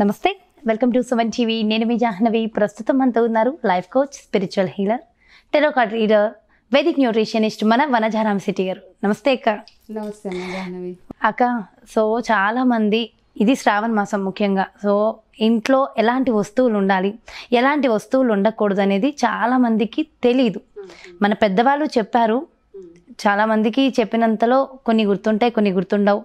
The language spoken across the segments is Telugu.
నమస్తే వెల్కమ్ టు సెవెన్ టీవీ నేను మీ జాహ్నవి ప్రస్తుతం మనతో ఉన్నారు life coach spiritual healer tarot card reader Vedic nutritionist మన వనజారాం సిటీ గారు నమస్తే అక్క నమస్తే అక్క సో చాలామంది ఇది శ్రావణ మాసం ముఖ్యంగా సో ఇంట్లో ఎలాంటి వస్తువులు ఉండాలి ఎలాంటి వస్తువులు ఉండకూడదు అనేది చాలామందికి తెలియదు మన పెద్దవాళ్ళు చెప్పారు చాలామందికి చెప్పినంతలో కొన్ని గుర్తుంటాయి కొన్ని గుర్తుండవు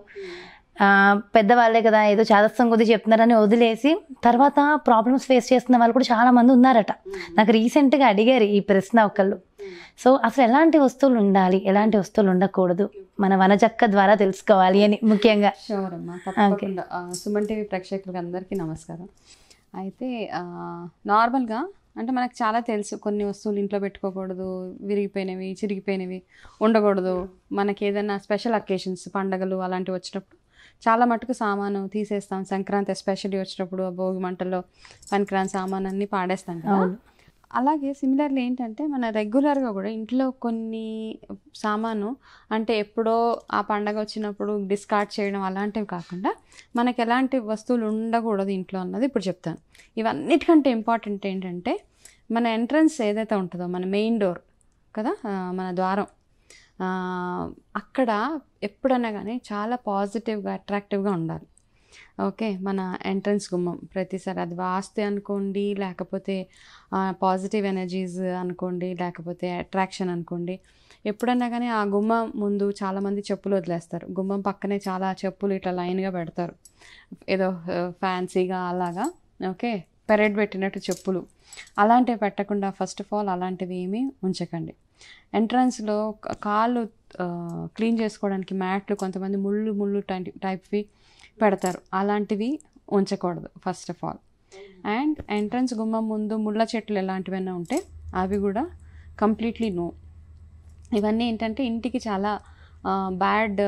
పెద్దవాళ్ళే కదా ఏదో చాదస్తం కొద్ది చెప్తున్నారని వదిలేసి తర్వాత ప్రాబ్లమ్స్ ఫేస్ చేస్తున్న వాళ్ళు కూడా చాలామంది ఉన్నారట నాకు రీసెంట్గా అడిగారు ఈ ప్రశ్న ఒకళ్ళు సో అసలు ఎలాంటి వస్తువులు ఉండాలి ఎలాంటి వస్తువులు ఉండకూడదు మన వనజక్క ద్వారా తెలుసుకోవాలి అని ముఖ్యంగా సుమన్ టీవీ ప్రేక్షకులకి అందరికీ నమస్కారం అయితే నార్మల్గా అంటే మనకు చాలా తెలుసు కొన్ని వస్తువులు ఇంట్లో పెట్టుకోకూడదు విరిగిపోయినవి చిరిగిపోయినవి ఉండకూడదు మనకి ఏదైనా స్పెషల్ అకేషన్స్ పండగలు అలాంటివి వచ్చినప్పుడు చాలా మటుకు సామాను తీసేస్తాం సంక్రాంతి ఎస్పెషల్లీ వచ్చినప్పుడు భోగి మంటల్లో సంక్రాంతి సామాను అన్నీ పాడేస్తాం కదా అలాగే సిమిలర్లీ ఏంటంటే మన రెగ్యులర్గా కూడా ఇంట్లో కొన్ని సామాను అంటే ఎప్పుడో ఆ పండగ వచ్చినప్పుడు డిస్కార్డ్ చేయడం అలాంటివి కాకుండా మనకు ఎలాంటి వస్తువులు ఉండకూడదు ఇంట్లో అన్నది ఇప్పుడు చెప్తాను ఇవన్నిటికంటే ఇంపార్టెంట్ ఏంటంటే మన ఎంట్రన్స్ ఏదైతే ఉంటుందో మన మెయిన్ డోర్ కదా మన ద్వారం అక్కడ ఎప్పుడన్నా కానీ చాలా పాజిటివ్గా అట్రాక్టివ్గా ఉండాలి ఓకే మన ఎంట్రన్స్ గుమ్మం ప్రతిసారి అది వాస్తే అనుకోండి లేకపోతే పాజిటివ్ ఎనర్జీస్ అనుకోండి లేకపోతే అట్రాక్షన్ అనుకోండి ఎప్పుడన్నా కానీ ఆ గుమ్మం ముందు చాలామంది చెప్పులు వదిలేస్తారు గుమ్మం పక్కనే చాలా చెప్పులు ఇట్లా లైన్గా పెడతారు ఏదో ఫ్యాన్సీగా అలాగా ఓకే పెరడ్ పెట్టినట్టు చెప్పులు అలాంటివి పెట్టకుండా ఫస్ట్ ఆఫ్ ఆల్ అలాంటివి ఏమీ ఉంచకండి ఎంట్రన్స్లో కాళ్ళు క్లీన్ చేసుకోవడానికి మ్యాట్లు కొంతమంది ముళ్ళు ముళ్ళు టైప్వి పెడతారు అలాంటివి ఉంచకూడదు first of all and entrance గుమ్మం ముందు ముళ్ళ చెట్లు ఎలాంటివైనా ఉంటే అవి కూడా కంప్లీట్లీ నో ఇవన్నీ ఏంటంటే ఇంటికి చాలా బ్యాడ్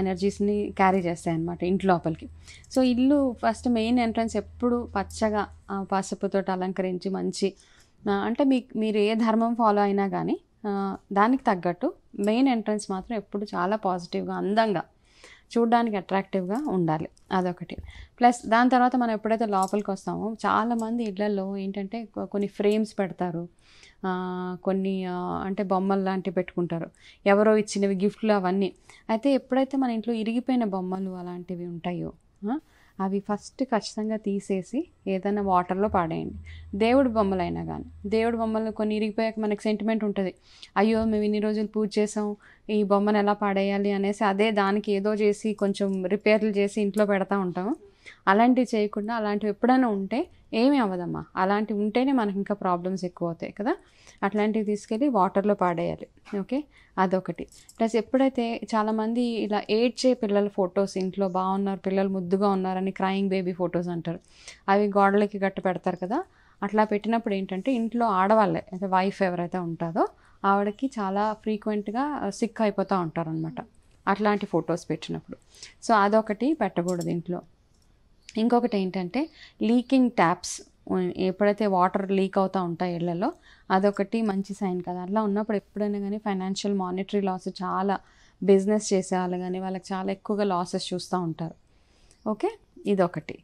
ఎనర్జీస్ని క్యారీ చేస్తాయి అనమాట ఇంటి లోపలికి సో ఇల్లు ఫస్ట్ మెయిన్ ఎంట్రన్స్ ఎప్పుడు పచ్చగా పసుపుతో అలంకరించి మంచి అంటే మీ మీరు ఏ ధర్మం ఫాలో అయినా కానీ దానికి తగ్గట్టు మెయిన్ ఎంట్రన్స్ మాత్రం ఎప్పుడు చాలా పాజిటివ్గా అందంగా చూడడానికి అట్రాక్టివ్గా ఉండాలి అదొకటి ప్లస్ దాని తర్వాత మనం ఎప్పుడైతే లోపలికి వస్తామో చాలామంది ఇళ్లలో ఏంటంటే కొన్ని ఫ్రేమ్స్ పెడతారు కొన్ని అంటే బొమ్మలు లాంటివి పెట్టుకుంటారు ఎవరో ఇచ్చినవి గిఫ్ట్లు అవన్నీ అయితే ఎప్పుడైతే మన ఇంట్లో ఇరిగిపోయిన బొమ్మలు అలాంటివి ఉంటాయో అవి ఫస్ట్ ఖచ్చితంగా తీసేసి ఏదైనా వాటర్లో పాడేయండి దేవుడి బొమ్మలైనా కానీ దేవుడి బొమ్మలు కొన్ని ఇరిగిపోయాక మనకు సెంటిమెంట్ ఉంటుంది అయ్యో మేము ఇన్ని రోజులు పూజ చేసాం ఈ బొమ్మను ఎలా పాడేయాలి అనేసి అదే దానికి ఏదో చేసి కొంచెం రిపేర్లు చేసి ఇంట్లో పెడతా ఉంటాము అలాంటివి చేయకుండా అలాంటివి ఎప్పుడైనా ఉంటే ఏమీ అవ్వదమ్మా అలాంటివి ఉంటేనే మనకి ఇంకా ప్రాబ్లమ్స్ ఎక్కువ అవుతాయి కదా అట్లాంటివి తీసుకెళ్ళి వాటర్లో పాడేయాలి ఓకే అదొకటి ప్లస్ ఎప్పుడైతే చాలామంది ఇలా ఏడ్చే పిల్లల ఫొటోస్ ఇంట్లో బాగున్నారు పిల్లలు ముద్దుగా ఉన్నారని క్రయింగ్ బేబీ ఫొటోస్ అంటారు అవి గోడలకి గట్టు పెడతారు కదా అట్లా పెట్టినప్పుడు ఏంటంటే ఇంట్లో ఆడవాళ్ళే అయితే వైఫ్ ఎవరైతే ఉంటుందో ఆవిడకి చాలా ఫ్రీక్వెంట్గా సిక్ అయిపోతూ ఉంటారనమాట అట్లాంటి ఫొటోస్ పెట్టినప్పుడు సో అదొకటి పెట్టకూడదు ఇంట్లో ఇంకొకటి ఏంటంటే లీకింగ్ ట్యాప్స్ ఎప్పుడైతే వాటర్ లీక్ అవుతూ ఉంటాయి ఇళ్లలో అదొకటి మంచి సైన్ కదా అట్లా ఉన్నప్పుడు ఎప్పుడైనా కానీ ఫైనాన్షియల్ మానిటరీ లాస్ చాలా బిజినెస్ చేసే వాళ్ళు కానీ వాళ్ళకి చాలా ఎక్కువగా లాసెస్ చూస్తూ ఉంటారు ఓకే ఇదొకటి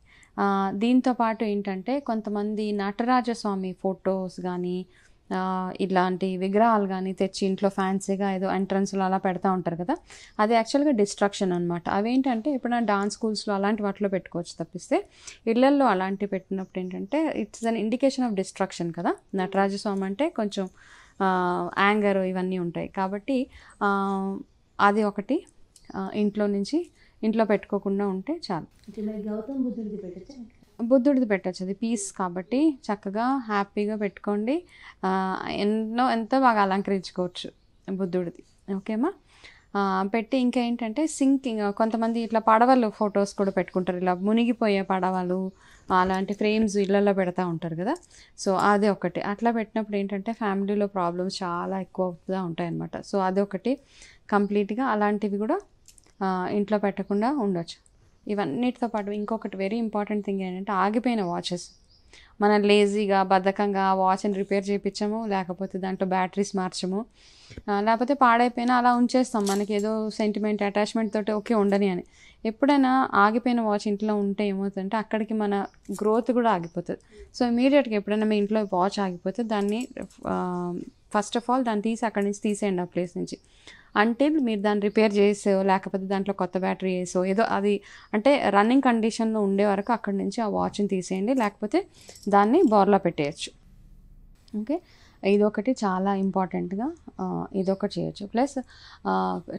దీంతోపాటు ఏంటంటే కొంతమంది నటరాజస్వామి ఫొటోస్ కానీ ఇట్లాంటి విగ్రహాలు కానీ తెచ్చి ఇంట్లో ఫ్యాన్సీగా ఏదో ఎంట్రన్స్లో అలా పెడతా ఉంటారు కదా అది యాక్చువల్గా డిస్ట్రక్షన్ అనమాట అవేంటంటే ఎప్పుడైనా డాన్స్ స్కూల్స్లో అలాంటి వాటిలో పెట్టుకోవచ్చు తప్పిస్తే ఇళ్లల్లో అలాంటివి పెట్టినప్పుడు ఏంటంటే it's an indication of destruction కదా నటరాజస్వామి అంటే కొంచెం యాంగర్ ఇవన్నీ ఉంటాయి కాబట్టి అది ఒకటి ఇంట్లో నుంచి ఇంట్లో పెట్టుకోకుండా ఉంటే చాలు గౌతమ్ బుద్ధుడికి పెట్టచ్చు బుద్ధుడిది పెట్టచ్చు అది పీస్ కాబట్టి చక్కగా హ్యాపీగా పెట్టుకోండి ఎన్నో ఎంతో బాగా అలంకరించుకోవచ్చు బుద్ధుడిది ఓకేమా పెట్టి ఇంకా ఏంటంటే సింకింగ్ కొంతమంది ఇట్లా పడవలు ఫొటోస్ కూడా పెట్టుకుంటారు ఇలా మునిగిపోయే పడవలు అలాంటి ఫ్రేమ్స్ ఇళ్ళల్లో పెడతా ఉంటారు కదా సో అది ఒకటి అట్లా పెట్టినప్పుడు ఏంటంటే ఫ్యామిలీలో ప్రాబ్లమ్స్ చాలా ఎక్కువ అవుతూ ఉంటాయన్నమాట సో అది ఒకటి కంప్లీట్గా అలాంటివి కూడా ఇంట్లో పెట్టకుండా ఉండొచ్చు ఇవన్నిటితో పాటు ఇంకొకటి వెరీ ఇంపార్టెంట్ థింగ్ ఏంటంటే ఆగిపోయిన వాచెస్ మనం లేజీగా బద్ధకంగా ఆ వాచ్ని రిపేర్ చేయించము లేకపోతే దాంట్లో బ్యాటరీస్ మార్చము లేకపోతే పాడైపోయినా అలా ఉంచేస్తాం మనకి ఏదో సెంటిమెంట్ అటాచ్మెంట్ తోటి ఓకే ఉండని అని ఎప్పుడైనా ఆగిపోయిన వాచ్ ఇంట్లో ఉంటే ఏమవుతుందంటే అక్కడికి మన గ్రోత్ కూడా ఆగిపోతుంది సో ఇమీడియట్గా ఎప్పుడైనా మీ ఇంట్లో వాచ్ ఆగిపోతే దాన్ని ఫస్ట్ ఆఫ్ ఆల్ దాన్ని తీసి అక్కడి నుంచి తీసేయండి ఆ ప్లేస్ నుంచి అంటే మీరు దాన్ని రిపేర్ చేసో లేకపోతే దాంట్లో కొత్త బ్యాటరీ వేసో ఏదో అది అంటే రన్నింగ్ కండిషన్లో ఉండే వరకు అక్కడి నుంచి ఆ వాచ్ని తీసేయండి లేకపోతే దాన్ని బోర్లో పెట్టేయచ్చు ఓకే ఇదొకటి చాలా ఇంపార్టెంట్గా ఇదొకటి చేయొచ్చు ప్లస్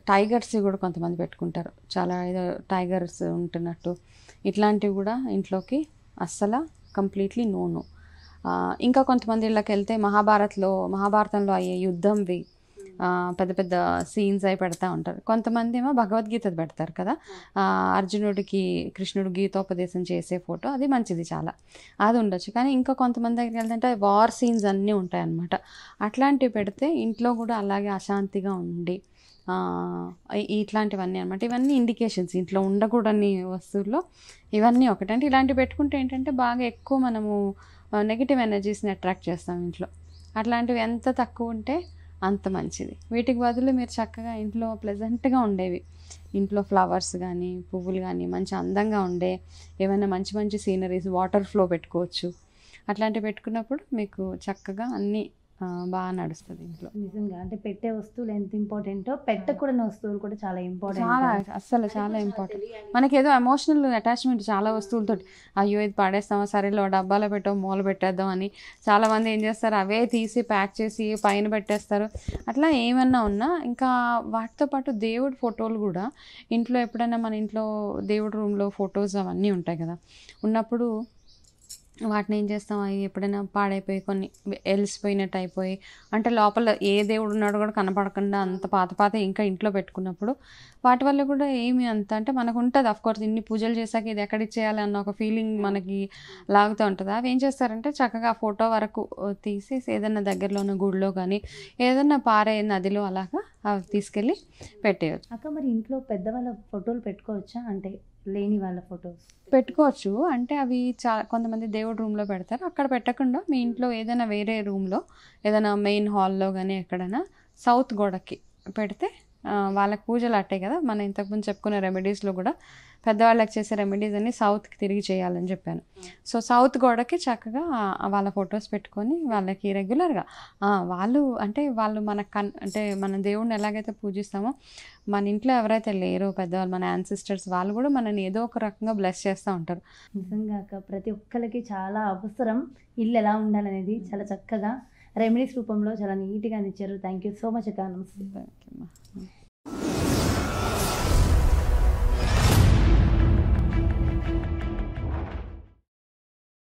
టైగర్స్ కూడా కొంతమంది పెట్టుకుంటారు చాలా ఏదో టైగర్స్ ఉంటున్నట్టు ఇట్లాంటివి కూడా ఇంట్లోకి అస్సలు కంప్లీట్లీ నోను ఇంకా కొంతమంది ఇళ్ళకి వెళ్తే మహాభారత్లో మహాభారతంలో అయ్యే యుద్ధంవి పెద్ద పెద్ద సీన్స్ అవి పెడతా ఉంటారు కొంతమంది ఏమో భగవద్గీత పెడతారు కదా అర్జునుడికి కృష్ణుడు గీతోపదేశం చేసే ఫోటో అది మంచిది చాలా అది ఉండొచ్చు కానీ ఇంకా కొంతమంది దగ్గరికి వెళ్తుంటే వార్ సీన్స్ అన్నీ ఉంటాయన్నమాట అట్లాంటివి పెడితే ఇంట్లో కూడా అలాగే అశాంతిగా ఉండి ఇట్లాంటివన్నీ అనమాట ఇవన్నీ ఇండికేషన్స్ ఇంట్లో ఉండకూడని వస్తువుల్లో ఇవన్నీ ఒకటంటే ఇలాంటివి పెట్టుకుంటే ఏంటంటే బాగా ఎక్కువ మనము నెగిటివ్ ఎనర్జీస్ని అట్రాక్ట్ చేస్తాం ఇంట్లో అట్లాంటివి ఎంత తక్కువ ఉంటే అంత మంచిది వీటికి బదులు మీరు చక్కగా ఇంట్లో ప్లెజెంట్గా ఉండేవి ఇంట్లో ఫ్లవర్స్ కానీ పువ్వులు కానీ మంచి అందంగా ఉండే ఏమైనా మంచి మంచి సీనరీస్ వాటర్ ఫ్లో పెట్టుకోవచ్చు అట్లాంటివి పెట్టుకున్నప్పుడు మీకు చక్కగా అన్నీ బాగా నడుస్తుంది ఇంట్లో నిజంగా అంటే పెట్టే వస్తువులు ఎంత ఇంపార్టెంటో పెట్టకూడని వస్తువులు కూడా చాలా ఇంపార్టెంట్ చాలా అస్సలు చాలా ఇంపార్టెంట్ మనకి ఏదో ఎమోషనల్ అటాచ్మెంట్ చాలా వస్తువులతో అయ్యో ఇది పాడేస్తామా సరేలో డబ్బాలో పెట్టో మూల పెట్టేద్దాం అని చాలా మంది ఏం చేస్తారు అవే తీసి ప్యాక్ చేసి పైన పెట్టేస్తారు అట్లా ఏమన్నా ఉన్నా ఇంకా వాటితో పాటు దేవుడి ఫోటోలు కూడా ఇంట్లో ఎప్పుడైనా మన ఇంట్లో దేవుడి రూమ్లో ఫొటోస్ అవన్నీ ఉంటాయి కదా ఉన్నప్పుడు వాటిని ఏం చేస్తాం అవి ఎప్పుడైనా పాడైపోయి కొన్ని ఎలిసిపోయినట్టు అయిపోయి అంటే లోపల ఏ దేవుడు ఉన్నాడు కూడా కనపడకుండా అంత పాత పాత ఇంకా ఇంట్లో పెట్టుకున్నప్పుడు వాటి వల్ల కూడా ఏమి అంత అంటే మనకు ఉంటుంది కోర్స్ ఇన్ని పూజలు చేశాక ఇది ఇచ్చేయాలి అన్న ఒక ఫీలింగ్ మనకి లాగుతూ ఉంటుంది అవి ఏం చేస్తారంటే చక్కగా ఫోటో వరకు తీసేసి ఏదైనా దగ్గరలో ఉన్న గుడిలో కానీ ఏదైనా పారే నదిలో అలాగా అవి తీసుకెళ్ళి పెట్టేయచ్చు అక్క మరి ఇంట్లో పెద్దవాళ్ళ ఫోటోలు పెట్టుకోవచ్చా అంటే లేని వాళ్ళ ఫొటోస్ పెట్టుకోవచ్చు అంటే అవి చా కొంతమంది దేవుడు రూమ్లో పెడతారు అక్కడ పెట్టకుండా మీ ఇంట్లో ఏదైనా వేరే రూమ్లో ఏదైనా మెయిన్ హాల్లో కానీ ఎక్కడైనా సౌత్ గోడకి పెడితే వాళ్ళకి పూజలు అట్టే కదా మనం ఇంతకుముందు చెప్పుకున్న రెమెడీస్లో కూడా పెద్దవాళ్ళకి చేసే రెమెడీస్ అన్ని సౌత్కి తిరిగి చేయాలని చెప్పాను సో సౌత్ గోడకి చక్కగా వాళ్ళ ఫొటోస్ పెట్టుకొని వాళ్ళకి రెగ్యులర్గా వాళ్ళు అంటే వాళ్ళు మన కన్ అంటే మన దేవుడిని ఎలాగైతే పూజిస్తామో మన ఇంట్లో ఎవరైతే లేరో పెద్దవాళ్ళు మన యాన్సిస్టర్స్ వాళ్ళు కూడా మనని ఏదో ఒక రకంగా బ్లెస్ చేస్తూ ఉంటారు నిజంగా ప్రతి ఒక్కరికి చాలా అవసరం ఇల్లు ఎలా ఉండాలనేది చాలా చక్కగా రెమెడీస్ రూపంలో చాలా నీట్గా అందించారు థ్యాంక్ యూ సో మచ్ అక్క నమస్తే